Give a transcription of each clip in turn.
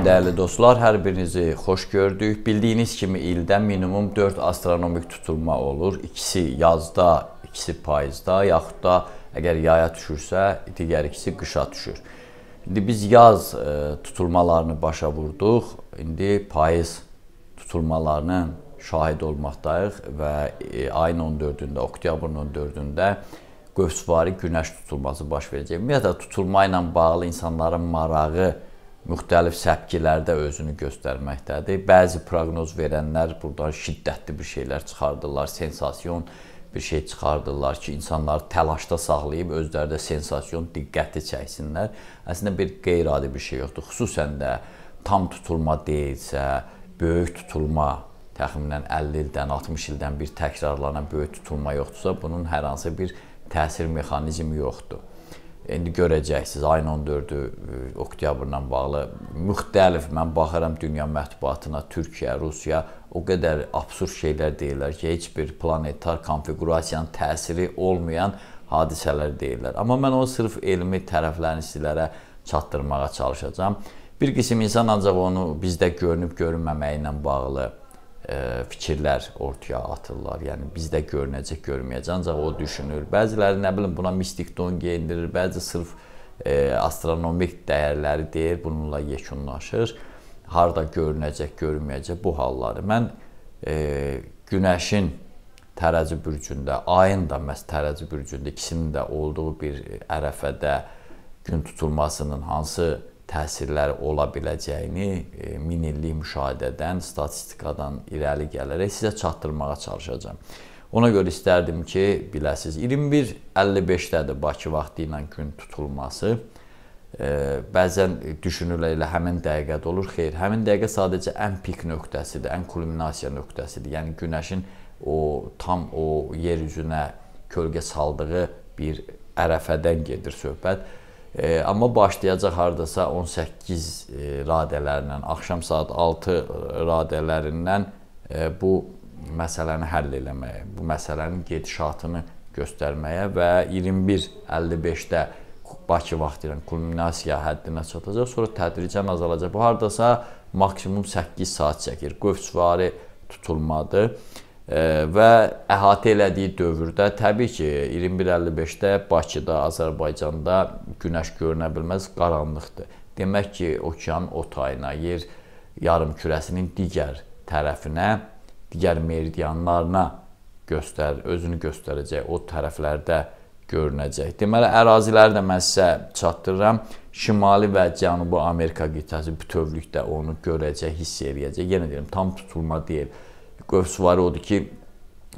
Salam dəyərli dostlar, hər birinizi xoş gördük. Bildiyiniz kimi ildə minimum 4 astronomik tutulma olur. İkisi yazda, ikisi payızda, yaxud da əgər yaya düşürsə, digər ikisi qışa düşür. İndi biz yaz e, tutulmalarını başa vurduq. İndi payız tutulmalarının şahid olmaqdayıq və e, ayın 14-də, oktyabrın 14-də qövsvari günəş tutulması baş verəcək. Ümumiyyətlə tutulma ilə bağlı insanların marağı müxtəlif səpkilərdə özünü göstərməkdədir. Bəzi proqnoz verənlər burdan şiddətli bir şeylər çıxardılar, sensasiyon bir şey çıxardılar ki, insanları təlaşda saxlayıb özləri də sensasiyon diqqəti çəksinlər. Əslində bir qeyri-adi bir şey yoxdur. Xüsusən də tam tutulma deyilsə, böyük tutulma təxminən 50 ildən 60 ildən bir təkrarlanan böyük tutulma yoxdursa, bunun hər hansı bir təsir mexanizmi yoxdur. İndi görəcəksiniz ayın 14-ü e, oktyabrla bağlı müxtəlif mən baxıram dünya mətbuatına, Türkiyə, Rusiya o qədər absurd şeylər deyirlər ki, heç bir planetar konfiqurasiyanın təsiri olmayan hadisələr deyirlər. Amma mən onu sırf elmi tərəflərini sizlərə çatdırmağa çalışacağam. Bir qism insan ancaq onu bizdə görünüb görünməməyi ilə bağlı E, fikirlər ortaya atırlar. Yəni bizdə görünəcək, görməyəcək, ancaq o düşünür. Bəziləri nə bilim buna mistik don geyindirir, bəzi sırf e, astronomik dəyərləri deyir, bununla yekunlaşır. Harda görünəcək, görməyəcək bu halları. Mən e, günəşin tərəzi bürcündə, ayın da məhz tərəzi bürcündə ikisinin də olduğu bir ərəfədə gün tutulmasının hansı təsirləri ola biləcəyini e, min illik müşahidədən, statistikadan irəli gələrək sizə çatdırmağa çalışacağam. Ona görə istərdim ki, biləsiz 21:55-dədir Bakı vaxtı ilə gün tutulması. E, bəzən düşünürlər elə həmin dəqiqədə olur. Xeyr, həmin dəqiqə sadəcə ən pik nöqtəsidir, ən kulminasiya nöqtəsidir. Yəni günəşin o tam o yer üzünə kölgə saldığı bir ərəfədən gedir söhbət E, amma başlayacaq hardasa 18 e, radələrlə, axşam saat 6 e, radələrindən e, bu məsələni həll eləməyə, bu məsələnin gedişatını göstərməyə və 21:55-də Bakı vaxtı ilə kulminasiya həddinə çatacaq, sonra tədricən azalacaq. Bu hardasa maksimum 8 saat çəkir. Qövsvari tutulmadır və əhatə elədiyi dövrdə təbii ki, 2155-də Bakıda, Azərbaycanda günəş görünə bilməz, qaranlıqdır. Demək ki, okean o tayına, yer yarımkürəsinin digər tərəfinə, digər meridianlarına göstər, özünü göstərəcək, o tərəflərdə görünəcək. Deməli, əraziləri də mən sizə çatdırıram. Şimali və Cənubi Amerika qitəsi bütövlükdə onu görəcək, hiss eləyəcək. Yenə deyirəm, tam tutulma deyil qövsvarı odur ki,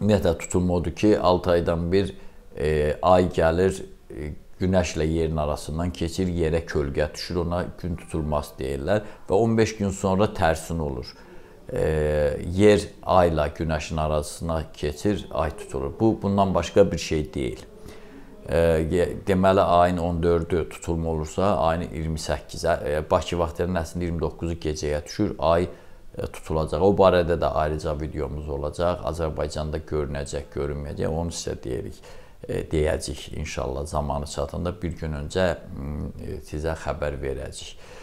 ümumiyyətlə tutum odur ki, 6 aydan bir e, ay gəlir, e, günəşlə yerin arasından keçir, yerə kölgə düşür, ona gün tutulmaz deyirlər və 15 gün sonra tərsin olur. E, yer ayla günəşin arasına keçir, ay tutulur. Bu bundan başqa bir şey deyil. E, deməli ayın 14-ü tutulma olursa, ayın 28-ə, e, Bakı vaxtlarının əslində 29-u gecəyə düşür, ay E, tutulacaq. O barədə də ayrıca videomuz olacaq. Azərbaycanda görünəcək, görünməyəcək. Onu sizə deyirik, e, deyəcək inşallah zamanı çatanda bir gün öncə e, sizə xəbər verəcəyik.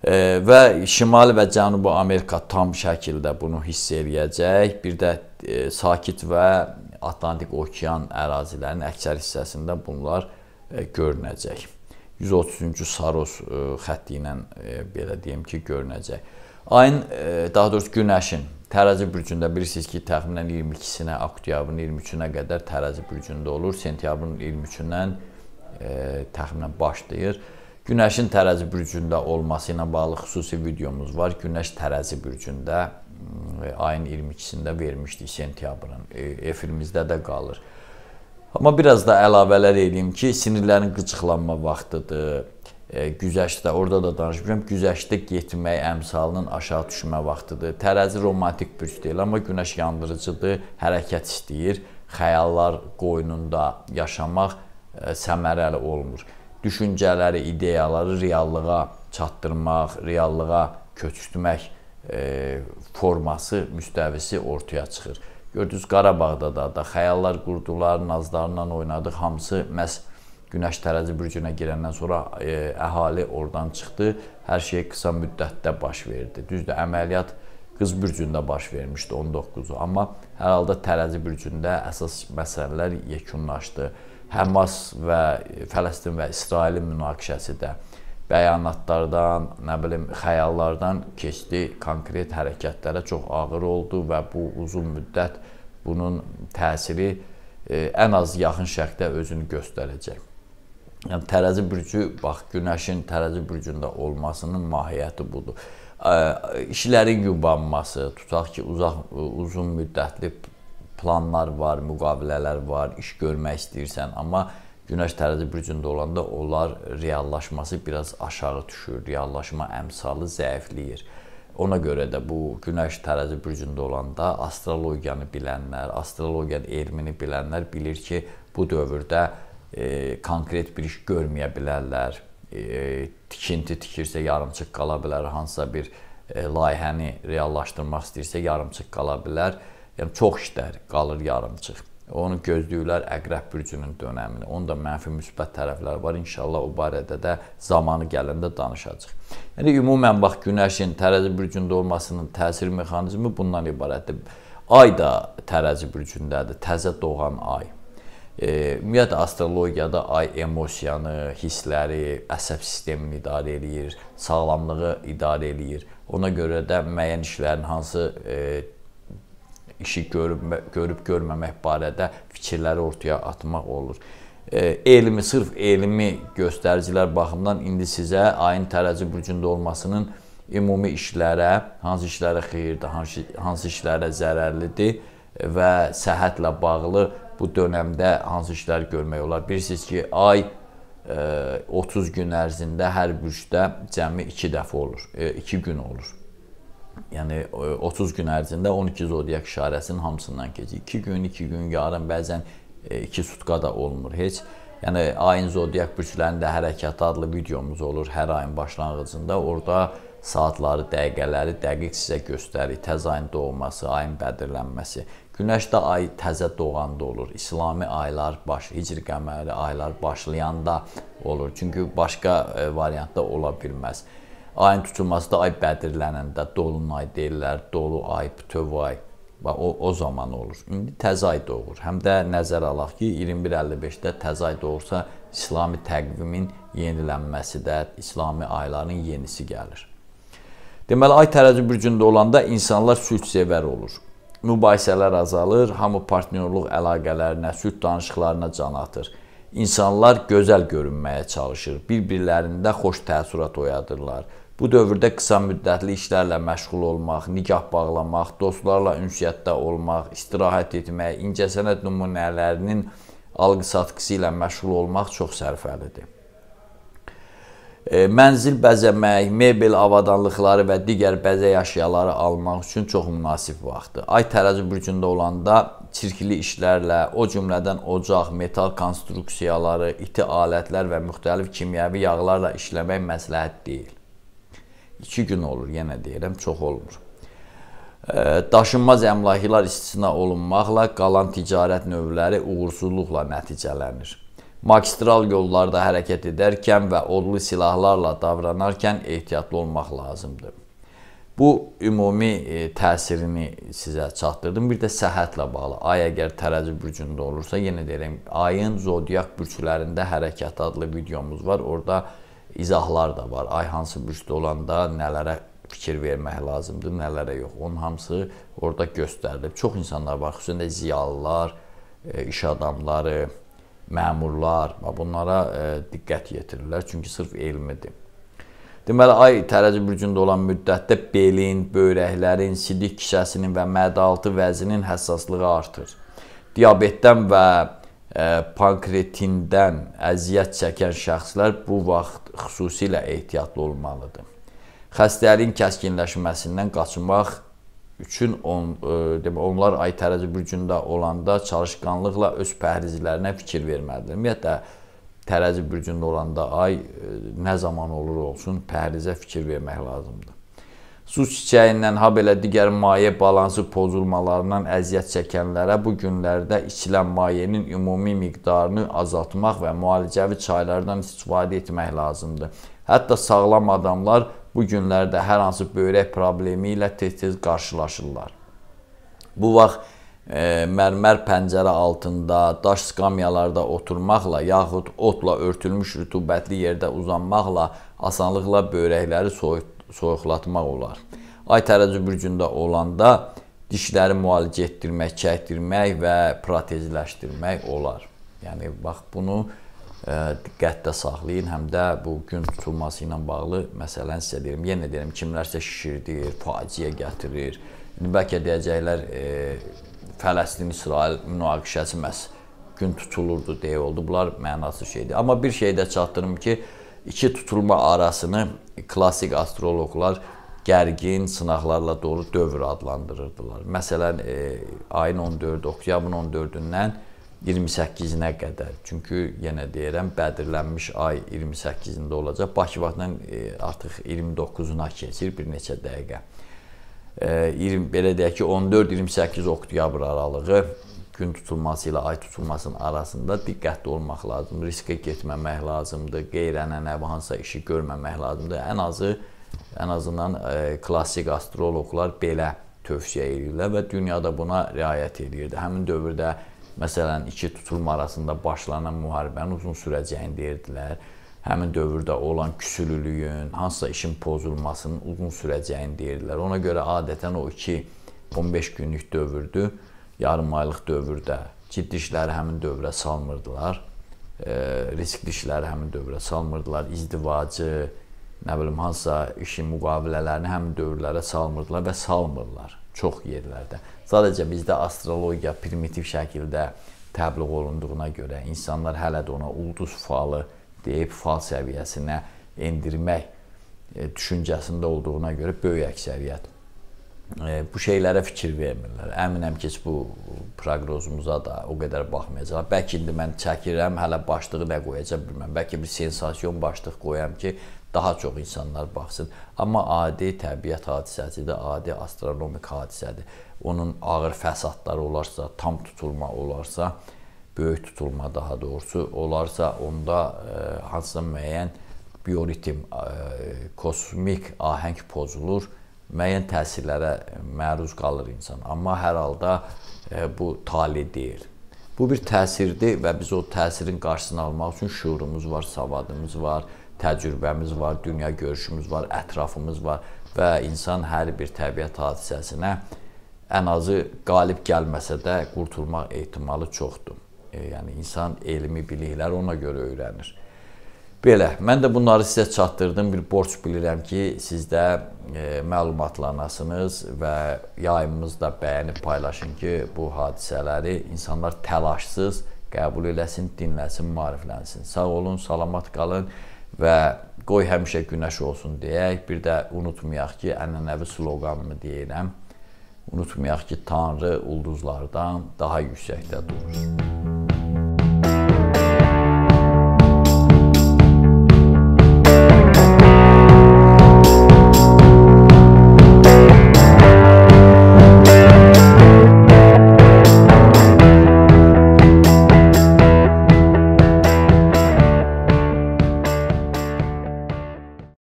Və Şimali və Cənubi Amerika tam şəkildə bunu hiss eləyəcək. Bir də Sakit və Atlantik okean ərazilərinin əksər hissəsində bunlar görünəcək. 133-cü Saros xətti ilə belə deyim ki, görünəcək. Ayın, e, daha doğrusu günəşin tərəzi bürcündə bilirsiniz ki, təxminən 22-sinə, oktyabrın 23-ünə qədər tərəzi bürcündə olur. Sentyabrın 23-dən e, təxminən başlayır. Günəşin tərəzi bürcündə olması ilə bağlı xüsusi videomuz var. Günəş tərəzi bürcündə e, ayın 22-sində vermişdik sentyabrın. E, efirimizdə də qalır. Amma biraz da əlavələr edeyim ki, sinirlərin qıcıqlanma vaxtıdır E, güzəştdə, orada da danışmışam, güzəştdə getmək əmsalının aşağı düşmə vaxtıdır. Tərəzi romantik bürc deyil, amma günəş yandırıcıdır, hərəkət istəyir, xəyallar qoynunda yaşamaq e, səmərəli olmur. Düşüncələri, ideyaları reallığa çatdırmaq, reallığa köçürtmək e, forması, müstəvisi ortaya çıxır. Gördünüz, Qarabağda da, da xəyallar qurdular, nazlarından oynadıq, hamısı məhz Günəş tərəzi bürcünə girəndən sonra e, əhali oradan çıxdı. Hər şey qısa müddətdə baş verdi. Düzdür, əməliyyat qız bürcündə baş vermişdi 19-u, amma hər halda tərəzi bürcündə əsas məsələlər yekunlaşdı. Həmas və Fələstin və İsrailin münaqişəsi də bəyanatlardan, nə bilim, xəyallardan keçdi, konkret hərəkətlərə çox ağır oldu və bu uzun müddət bunun təsiri ə, e, ən az yaxın şərqdə özünü göstərəcək. Yəni tərəzi bürcü bax günəşin tərəzi bürcündə olmasının mahiyyəti budur. İşlərin yubanması, tutaq ki, uzaq uzun müddətli planlar var, müqavilələr var, iş görmək istəyirsən, amma günəş tərəzi bürcündə olanda onlar reallaşması biraz aşağı düşür, reallaşma əmsalı zəifləyir. Ona görə də bu günəş tərəzi bürcündə olanda astrologiyanı bilənlər, astrologiyanın elmini bilənlər bilir ki, bu dövrdə e, konkret bir iş görməyə bilərlər. E, tikinti tikirsə yarımçıq qala bilər, hansısa bir e, layihəni reallaşdırmaq istəyirsə yarımçıq qala bilər. Yəni çox işlər qalır yarımçıq. Onu gözləyirlər Əqrəb bürcünün dönəmini. Onun da mənfi müsbət tərəfləri var. İnşallah o barədə də zamanı gələndə danışacağıq. Yəni ümumən bax günəşin tərəzi bürcündə olmasının təsir mexanizmi bundan ibarətdir. Ay da tərəzi bürcündədir, təzə doğan ay. E, ümumiyyətlə astrologiyada ay emosiyanı, hissləri, əsəb sistemini idarə eləyir, sağlamlığı idarə eləyir. Ona görə də müəyyən işlərin hansı e, işi görüb görüb görməmək barədə fikirləri ortaya atmaq olur. E, elmi sırf elmi göstəricilər baxımından indi sizə ayın tərəzi burcunda olmasının ümumi işlərə, hansı işlərə xeyirdir, hansı hansı işlərə zərərlidir və səhhətlə bağlı bu dönəmdə hansı işləri görmək olar? Bilirsiniz ki, ay 30 e, gün ərzində hər bürcdə cəmi 2 dəfə olur, 2 e, gün olur. Yəni 30 e, gün ərzində 12 zodiak işarəsinin hamısından keçir. 2 gün, 2 gün yarım, bəzən 2 sutka da olmur heç. Yəni ayın zodiak bürclərinin də hərəkəti adlı videomuz olur hər ayın başlanğıcında. Orda saatları, dəqiqələri dəqiq sizə göstərir. Təz ayın doğması, ayın bədirlənməsi. Günəş də ay təzə doğanda olur. İslami aylar baş, Hicr qəməri aylar başlayanda olur. Çünki başqa e, variantda ola bilməz. Ayın tutulması da ay bədirlənəndə, dolunay deyirlər, dolu ay, bütöv ay. Bax o o zaman olur. İndi təzə ay doğur. Həm də nəzərə alaq ki, 21:55-də təzə ay doğursa, İslami təqvimin yenilənməsi də, İslami ayların yenisi gəlir. Deməli ay tərəzi bürcündə olanda insanlar sülhsevər olur mübahisələr azalır, hamı partnyorluq əlaqələrinə, süd danışıqlarına can atır. İnsanlar gözəl görünməyə çalışır, bir-birlərində xoş təəssürat oyadırlar. Bu dövrdə qısa müddətli işlərlə məşğul olmaq, nikah bağlamaq, dostlarla ünsiyyətdə olmaq, istirahət etmək, incəsənət nümunələrinin alqı-satqısı ilə məşğul olmaq çox sərfəlidir. E, mənzil bəzəmək, mebel avadanlıqları və digər bəzək əşyaları almaq üçün çox münasib vaxtdır. Ay tərəzi bürcündə olanda çirkli işlərlə, o cümlədən ocaq, metal konstruksiyaları, iti alətlər və müxtəlif kimyəvi yağlarla işləmək məsləhət deyil. 2 gün olur, yenə deyirəm, çox olmur. E, daşınmaz əmlaklar istisna olunmaqla qalan ticarət növləri uğursuzluqla nəticələnir. Magistral yollarda hərəkət edərkən və odlu silahlarla davranarkən ehtiyatlı olmaq lazımdır. Bu ümumi e, təsirini sizə çatdırdım. Bir də səhhətlə bağlı. Ay əgər tərəzi bürcündə olursa, yenə deyirəm, ayın zodiak bürcülərində hərəkət adlı videomuz var. Orda izahlar da var. Ay hansı bürcdə olanda nələrə fikir vermək lazımdır, nələrə yox. Onun hamısı orada göstərilib. Çox insanlar var, xüsusən də ziyalılar, e, iş adamları, məmurlar, bunlara e, diqqət yetirirlər, çünki sırf elmidir. Deməli, ay tərəzi bürcündə olan müddətdə belin, böyrəklərin, sidik kisəsinin və mədaltı vəzinin həssaslığı artır. Diabetdən və e, pankretindən əziyyət çəkən şəxslər bu vaxt xüsusilə ehtiyatlı olmalıdır. Xəstəliyin kəskinləşməsindən qaçmaq üçün on, e, demə, onlar ay tərəzi bürcündə olanda çalışqanlıqla öz pəhrizlərinə fikir verməlidir. Ümumiyyətlə, tərəzi bürcündə olanda ay e, nə zaman olur olsun pəhrizə fikir vermək lazımdır. Su çiçəyindən, ha belə digər maye balansı pozulmalarından əziyyət çəkənlərə bu günlərdə içilən mayenin ümumi miqdarını azaltmaq və müalicəvi çaylardan istifadə etmək lazımdır. Hətta sağlam adamlar bu günlərdə hər hansı böyrək problemi ilə tez-tez qarşılaşırlar. Bu vaxt e, mərmər pəncərə altında, daş skamyalarda oturmaqla yaxud otla örtülmüş rütubətli yerdə uzanmaqla asanlıqla böyrəkləri soyuq soyuqlatmaq olar. Ay tərəzi bürcündə olanda dişləri müalicə etdirmək, çəkdirmək və protezləşdirmək olar. Yəni bax bunu diqqətlə saxlayın, həm də bu gün tutulması ilə bağlı məsələni sizə deyirəm. Yenə deyirəm, kimlərsə şişirdir, faciə gətirir. İndi bəlkə deyəcəklər e, Fələstin-İsrail münaqişəsi məhz gün tutulurdu deyə oldu. Bunlar mənasız şeydir. Amma bir şey də çatdırım ki, iki tutulma arasını klassik astroloqlar gərgin sınaqlarla dolu dövr adlandırırdılar. Məsələn, e, ayın 14, oktyabrın 14-dən 28-nə qədər. Çünki yenə deyirəm, bədirlənmiş ay 28-də olacaq. Bakı vaxtından e, artıq 29-una keçir bir neçə dəqiqə. 20 e, belə deyək ki, 14-28 oktyabr aralığı gün tutulması ilə ay tutulmasının arasında diqqətli olmaq lazımdır. Riskə getməmək lazımdır. Qeyri-ənənəvi hansısa işi görməmək lazımdır. Ən azı ən azından ə, e, klassik astroloqlar belə tövsiyə edirlər və dünyada buna riayət edirdi. Həmin dövrdə Məsələn, iki tuturum arasında başlanan müharibənin uzun sürəcəyini deyirdilər. Həmin dövrdə olan küsülülüyün, hansısa işin pozulmasının uzun sürəcəyini deyirdilər. Ona görə adətən o 2-15 günlük dövrdü, yarım aylıq dövrdə ciddi işləri həmin dövrə salmırdılar. E, riskli işləri həmin dövrə salmırdılar. İzdivacı, nə bilim hansısa işin müqavilələrini həmin dövrlərə salmırdılar və salmırlar çox yerlərdə. Sadəcə bizdə astrologiya primitiv şəkildə təbliğ olunduğuna görə insanlar hələ də ona ulduz falı deyib fal səviyyəsinə endirmək e, düşüncəsində olduğuna görə böyük əksəriyyət e, bu şeylərə fikir vermirlər. Əminəm ki, bu proqnozumuza da o qədər baxmayacaqlar. Bəlkə indi mən çəkirəm, hələ başlığı nə qoyacam bilmirəm. Bəlkə bir sensasiyon başlıq qoyam ki, daha çox insanlar baxsın. Amma adi təbiət hadisəsidir, adi astronomik hadisədir. Onun ağır fəsadları olarsa, tam tutulma olarsa, böyük tutulma daha doğrusu olarsa, onda e, hansısa müəyyən bioritim, e, kosmik ahəng pozulur, müəyyən təsirlərə məruz qalır insan. Amma hər halda e, bu tali deyil. Bu bir təsirdir və biz o təsirin qarşısını almaq üçün şuurumuz var, savadımız var, təcrübəmiz var, dünya görüşümüz var, ətrafımız var və insan hər bir təbiət hadisəsinə ən azı qalib gəlməsə də qurtulmaq ehtimalı çoxdur. E, yəni insan elmi bilikləri ona görə öyrənir. Belə, mən də bunları sizə çatdırdım. Bir borc bilirəm ki, siz də e, məlumatlanasınız və yayımımızı da bəyənib paylaşın ki, bu hadisələri insanlar təlaşsız qəbul eləsin, dinləsin, maariflənsin. Sağ olun, salamat qalın və qoy həmişə günəş olsun deyək. Bir də unutmayaq ki, ənənəvi sloqanımı deyirəm. Unutmayaq ki, Tanrı ulduzlardan daha yüksəkdə durur.